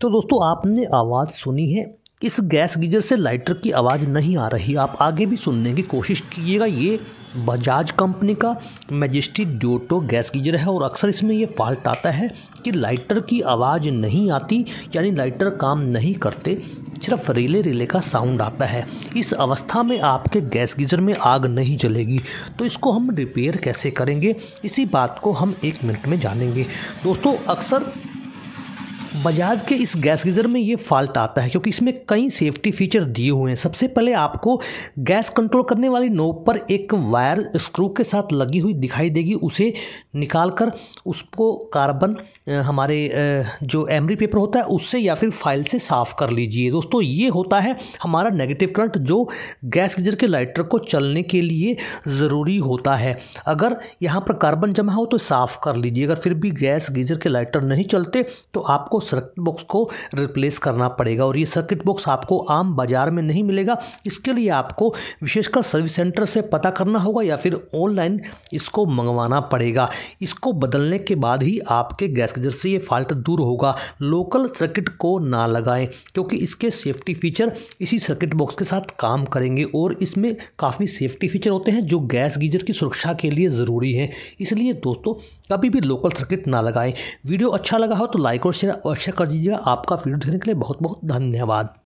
तो दोस्तों आपने आवाज़ सुनी है इस गैस गीजर से लाइटर की आवाज़ नहीं आ रही आप आगे भी सुनने की कोशिश कीजिएगा ये बजाज कंपनी का मैजिस्टिक ड्योटो गैस गीजर है और अक्सर इसमें यह फॉल्ट आता है कि लाइटर की आवाज़ नहीं आती यानी लाइटर काम नहीं करते सिर्फ रिले रिले का साउंड आता है इस अवस्था में आपके गैस गीजर में आग नहीं जलेगी तो इसको हम रिपेयर कैसे करेंगे इसी बात को हम एक मिनट में जानेंगे दोस्तों अक्सर बजाज के इस गैस गीज़र में ये फॉल्ट आता है क्योंकि इसमें कई सेफ्टी फीचर दिए हुए हैं सबसे पहले आपको गैस कंट्रोल करने वाली नोब पर एक वायर स्क्रू के साथ लगी हुई दिखाई देगी उसे निकाल कर उसको कार्बन हमारे जो एमरी पेपर होता है उससे या फिर फाइल से साफ़ कर लीजिए दोस्तों ये होता है हमारा नेगेटिव करंट जो गैस गीज़र के लाइटर को चलने के लिए ज़रूरी होता है अगर यहाँ पर कार्बन जमा हो तो साफ़ कर लीजिए अगर फिर भी गैस गीज़र के लाइटर नहीं चलते तो आपको सर्किट बॉक्स को रिप्लेस करना पड़ेगा और ये सर्किट बॉक्स आपको आम बाजार में नहीं मिलेगा इसके लिए आपको विशेषकर सर्विस सेंटर से पता करना होगा या फिर ऑनलाइन इसको मंगवाना पड़ेगा इसको बदलने के बाद ही आपके गैस गजर से ये फॉल्ट दूर होगा लोकल सर्किट को ना लगाएं क्योंकि इसके सेफ्टी फीचर इसी सर्किट बॉक्स के साथ काम करेंगे और इसमें काफ़ी सेफ्टी फीचर होते हैं जो गैस गीजर की सुरक्षा के लिए ज़रूरी है इसलिए दोस्तों कभी भी लोकल सर्किट ना लगाएं वीडियो अच्छा लगा हो तो लाइक और शेयर और शेयर कर दीजिएगा आपका वीडियो देखने के लिए बहुत बहुत धन्यवाद